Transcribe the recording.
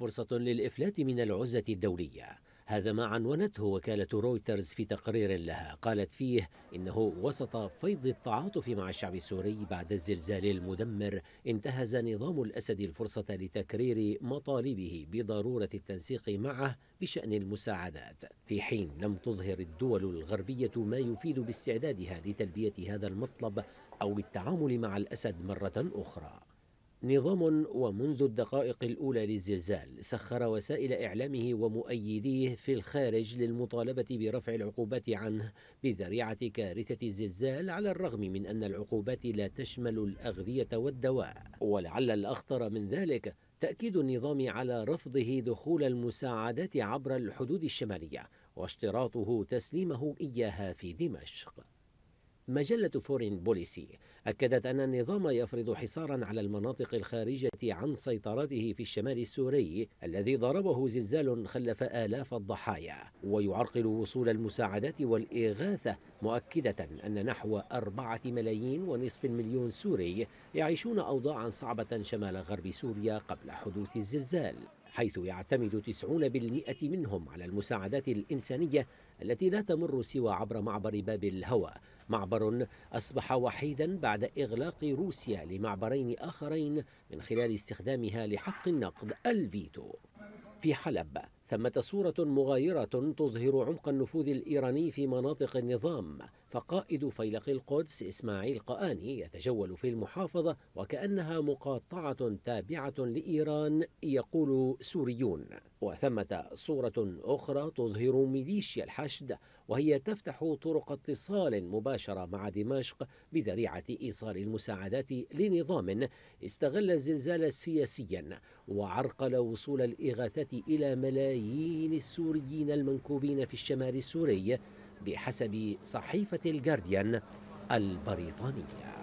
فرصة للإفلات من العزة الدولية هذا ما عنونته وكالة رويترز في تقرير لها قالت فيه إنه وسط فيض التعاطف مع الشعب السوري بعد الزلزال المدمر انتهز نظام الأسد الفرصة لتكرير مطالبه بضرورة التنسيق معه بشأن المساعدات في حين لم تظهر الدول الغربية ما يفيد باستعدادها لتلبية هذا المطلب أو التعامل مع الأسد مرة أخرى نظام ومنذ الدقائق الأولى للزلزال سخر وسائل إعلامه ومؤيديه في الخارج للمطالبة برفع العقوبات عنه بذريعة كارثة الزلزال على الرغم من أن العقوبات لا تشمل الأغذية والدواء ولعل الأخطر من ذلك تأكيد النظام على رفضه دخول المساعدات عبر الحدود الشمالية واشتراطه تسليمه إياها في دمشق مجلة فورين بوليسي أكدت أن النظام يفرض حصارا على المناطق الخارجة عن سيطرته في الشمال السوري الذي ضربه زلزال خلف آلاف الضحايا ويعرقل وصول المساعدات والإغاثة مؤكدة أن نحو أربعة ملايين ونصف مليون سوري يعيشون أوضاعا صعبة شمال غرب سوريا قبل حدوث الزلزال حيث يعتمد 90% منهم على المساعدات الإنسانية التي لا تمر سوى عبر معبر باب الهوى معبر أصبح وحيدا بعد إغلاق روسيا لمعبرين آخرين من خلال استخدامها لحق النقد الفيتو في حلب ثمة صورة مغايرة تظهر عمق النفوذ الإيراني في مناطق النظام فقائد فيلق القدس إسماعيل قآني يتجول في المحافظة وكأنها مقاطعة تابعة لإيران يقول سوريون وثمة صورة أخرى تظهر ميليشيا الحشد وهي تفتح طرق اتصال مباشرة مع دمشق بذريعة إيصال المساعدات لنظام استغل الزلزال سياسيا وعرقل وصول الإغاثة إلى ملايين السوريين المنكوبين في الشمال السوري بحسب صحيفة الجارديان البريطانية